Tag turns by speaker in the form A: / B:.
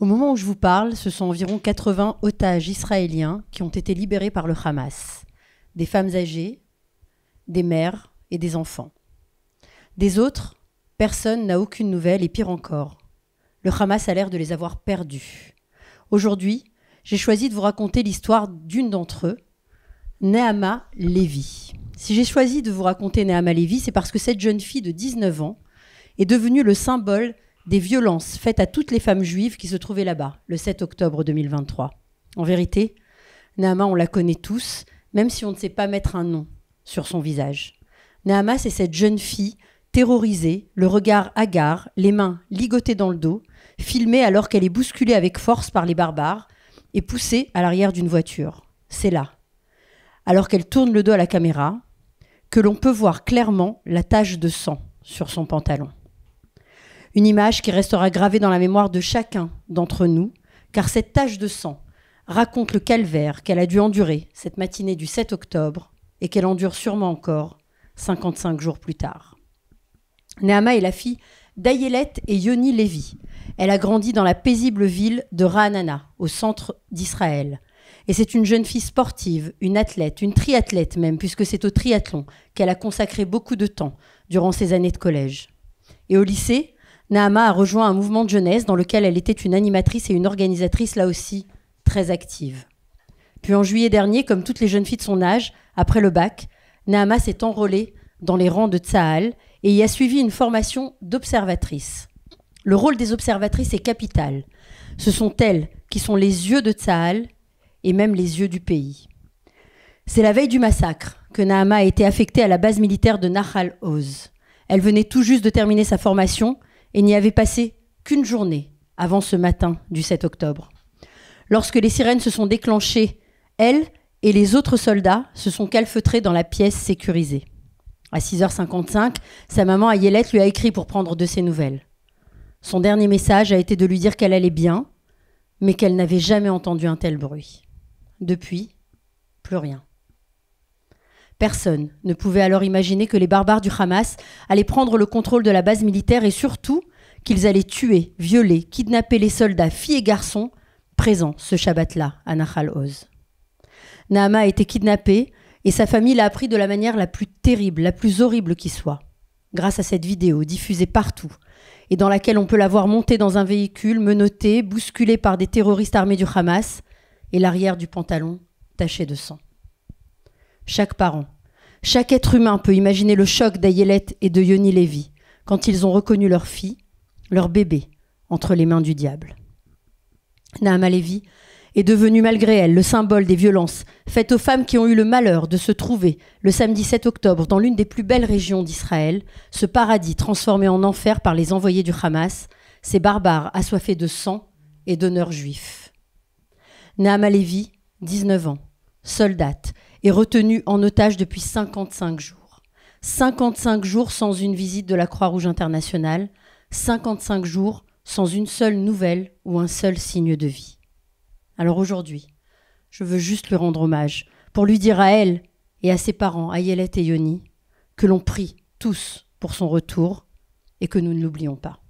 A: Au moment où je vous parle, ce sont environ 80 otages israéliens qui ont été libérés par le Hamas. Des femmes âgées, des mères et des enfants. Des autres, personne n'a aucune nouvelle et pire encore. Le Hamas a l'air de les avoir perdus. Aujourd'hui, j'ai choisi de vous raconter l'histoire d'une d'entre eux, Nehama Lévi. Si j'ai choisi de vous raconter Nehama Lévi, c'est parce que cette jeune fille de 19 ans est devenue le symbole des violences faites à toutes les femmes juives qui se trouvaient là-bas, le 7 octobre 2023. En vérité, Nahama, on la connaît tous, même si on ne sait pas mettre un nom sur son visage. Nahama c'est cette jeune fille terrorisée, le regard hagard, les mains ligotées dans le dos, filmée alors qu'elle est bousculée avec force par les barbares et poussée à l'arrière d'une voiture. C'est là, alors qu'elle tourne le dos à la caméra, que l'on peut voir clairement la tache de sang sur son pantalon. Une image qui restera gravée dans la mémoire de chacun d'entre nous, car cette tache de sang raconte le calvaire qu'elle a dû endurer cette matinée du 7 octobre et qu'elle endure sûrement encore 55 jours plus tard. Nehama est la fille d'Ayelet et Yoni Lévy. Elle a grandi dans la paisible ville de Rahanana, au centre d'Israël. Et c'est une jeune fille sportive, une athlète, une triathlète même, puisque c'est au triathlon qu'elle a consacré beaucoup de temps durant ses années de collège. Et au lycée, Nahama a rejoint un mouvement de jeunesse dans lequel elle était une animatrice et une organisatrice, là aussi très active. Puis en juillet dernier, comme toutes les jeunes filles de son âge, après le bac, Nahama s'est enrôlée dans les rangs de Tsahal et y a suivi une formation d'observatrice. Le rôle des observatrices est capital. Ce sont elles qui sont les yeux de Tsahal et même les yeux du pays. C'est la veille du massacre que Nahama a été affectée à la base militaire de Nahal Oz. Elle venait tout juste de terminer sa formation et n'y avait passé qu'une journée avant ce matin du 7 octobre. Lorsque les sirènes se sont déclenchées, elle et les autres soldats se sont calfeutrés dans la pièce sécurisée. À 6h55, sa maman Ayelette lui a écrit pour prendre de ses nouvelles. Son dernier message a été de lui dire qu'elle allait bien, mais qu'elle n'avait jamais entendu un tel bruit. Depuis, plus rien. Personne ne pouvait alors imaginer que les barbares du Hamas allaient prendre le contrôle de la base militaire et surtout qu'ils allaient tuer, violer, kidnapper les soldats, filles et garçons présents ce Shabbat-là à Nahal Oz. Naama a été kidnappée et sa famille l'a appris de la manière la plus terrible, la plus horrible qui soit. Grâce à cette vidéo diffusée partout et dans laquelle on peut la voir montée dans un véhicule, menottée, bousculée par des terroristes armés du Hamas et l'arrière du pantalon taché de sang chaque parent. Chaque être humain peut imaginer le choc d'Ayelette et de Yoni Lévy quand ils ont reconnu leur fille, leur bébé, entre les mains du diable. Naama Lévy est devenue malgré elle le symbole des violences faites aux femmes qui ont eu le malheur de se trouver le samedi 7 octobre dans l'une des plus belles régions d'Israël, ce paradis transformé en enfer par les envoyés du Hamas, ces barbares assoiffés de sang et d'honneur juif. Naama Lévy, 19 ans, soldate, est retenu en otage depuis 55 jours. 55 jours sans une visite de la Croix-Rouge internationale, 55 jours sans une seule nouvelle ou un seul signe de vie. Alors aujourd'hui, je veux juste lui rendre hommage, pour lui dire à elle et à ses parents, à et Yoni, que l'on prie tous pour son retour et que nous ne l'oublions pas.